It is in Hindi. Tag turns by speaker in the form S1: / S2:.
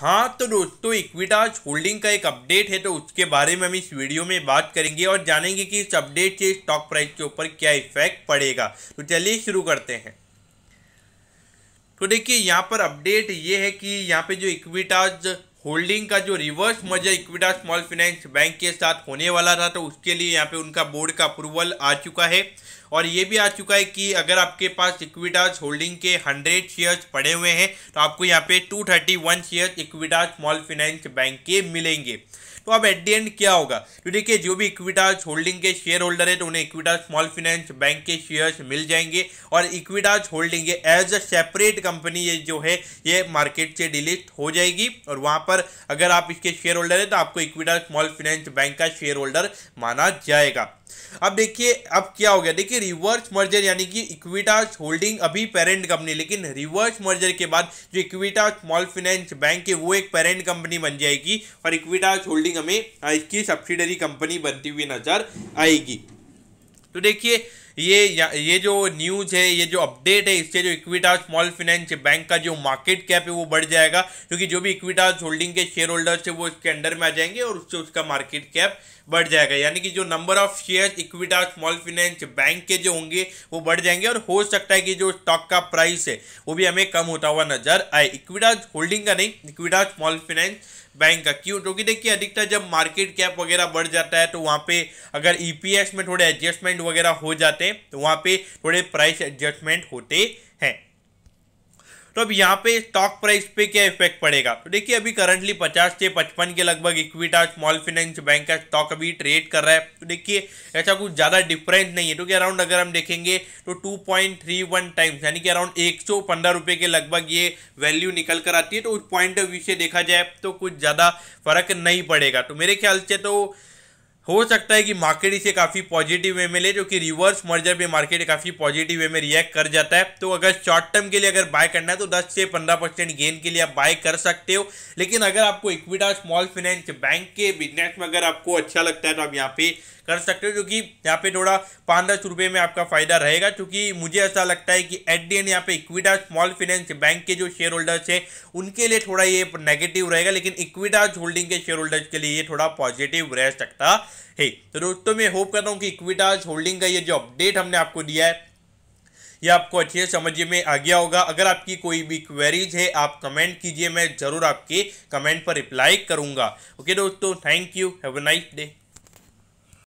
S1: हाँ तो दोस्तों इक्विटाज होल्डिंग का एक अपडेट है तो उसके बारे में हम इस वीडियो में बात करेंगे और जानेंगे कि इस अपडेट से स्टॉक प्राइस के ऊपर क्या इफेक्ट पड़ेगा तो चलिए शुरू करते हैं तो देखिए यहाँ पर अपडेट ये है कि यहाँ पे जो इक्विटाज होल्डिंग का जो रिवर्स मजर इक्विटा स्मॉल फाइनेंस बैंक के साथ होने वाला था तो उसके लिए यहाँ पे उनका बोर्ड का अप्रूवल आ चुका है और ये भी आ चुका है कि अगर आपके पास इक्विटाज होल्डिंग के 100 शेयर्स पड़े हुए हैं तो आपको यहाँ पे 231 shares Equitas small finance bank के मिलेंगे तो अब एट दी एंड क्या होगा तो देखिए जो भी इक्विटाज होल्डिंग के शेयर होल्डर है तो उन्हें इक्विटाज स्मॉल फाइनेंस बैंक के शेयर्स मिल जाएंगे और Equitas holding as a separate company ये जो है ये मार्केट से डिलीट हो जाएगी और वहां पर अगर आप इसके शेयर होल्डर है तो आपको इक्विटाज स्मॉल फाइनेंस बैंक का शेयर होल्डर माना जाएगा अब देखिए अब क्या हो गया देखिए रिवर्स मर्जर यानी कि इक्विटास होल्डिंग अभी पेरेंट कंपनी लेकिन रिवर्स मर्जर के बाद जो इक्विटा स्मॉल फाइनेंस बैंक है वो एक पेरेंट कंपनी बन जाएगी और इक्विटास होल्डिंग हमें इसकी सब्सिडरी कंपनी बनती हुई नजर आएगी तो देखिए ये ये जो न्यूज है ये जो अपडेट है इससे जो इक्विटा स्मॉल फाइनेंस बैंक का जो मार्केट कैप है वो बढ़ जाएगा क्योंकि जो भी इक्विटा होल्डिंग के शेयर होल्डर्स है वो इसके अंडर में आ जाएंगे और उससे उसका मार्केट कैप बढ़ जाएगा यानी कि जो number of share Equitas small finance bank के जो होंगे वो बढ़ जाएंगे और हो सकता है कि जो स्टॉक का प्राइस है वो भी हमें कम होता हुआ नजर आए इक्विटा होल्डिंग का नहीं इक्विटा स्मॉल फाइनेंस बैंक का क्यों क्योंकि तो देखिए अधिकतर जब मार्केट कैप वगैरह बढ़ जाता है तो वहाँ पे अगर ईपीएस e में थोड़े एडजस्टमेंट वगैरह हो जाते हैं तो वहाँ पे थोड़े प्राइस एडजस्टमेंट होते हैं तो अब यहाँ पे स्टॉक प्राइस पे क्या इफेक्ट पड़ेगा तो देखिए अभी करंटली 50 से 55 के लगभग इक्विटा स्मॉल फाइनेंस बैंक का स्टॉक अभी ट्रेड कर रहा है तो देखिए ऐसा कुछ ज़्यादा डिफरेंस नहीं है क्योंकि तो अराउंड अगर हम देखेंगे तो 2.31 टाइम्स यानी कि अराउंड एक सौ के लगभग ये वैल्यू निकल कर आती है तो उस पॉइंट ऑफ व्यू से देखा जाए तो कुछ ज़्यादा फर्क नहीं पड़ेगा तो मेरे ख्याल से तो हो सकता है कि मार्केट इसे काफ़ी पॉजिटिव वे में ले जो कि रिवर्स मर्जर पे मार्केट काफ़ी पॉजिटिव वे में रिएक्ट कर जाता है तो अगर शॉर्ट टर्म के लिए अगर बाय करना है तो 10 से 15 परसेंट गेन के लिए आप बाय कर सकते हो लेकिन अगर आपको इक्विटा स्मॉल फाइनेंस बैंक के बिजनेस में अगर आपको अच्छा लगता है तो आप यहाँ पे कर सकते हो क्योंकि यहाँ पे थोड़ा पाँच दस रुपये में आपका फायदा रहेगा क्योंकि मुझे ऐसा लगता है कि एट डी एंड यहाँ पे इक्विटा स्मॉल फाइनेंस बैंक के जो शेयर होल्डर्स हैं उनके लिए थोड़ा ये नेगेटिव रहेगा लेकिन इक्विटाज होल्डिंग के शेयर होल्डर्स के लिए ये थोड़ा पॉजिटिव रह सकता है तो दोस्तों मैं होप कर रहा हूँ कि इक्विटाज होल्डिंग का ये जो अपडेट हमने आपको दिया है ये आपको अच्छे से समझ में आ गया होगा अगर आपकी कोई भी क्वेरीज है आप कमेंट कीजिए मैं ज़रूर आपके कमेंट पर रिप्लाई करूंगा ओके दोस्तों thank you have a nice day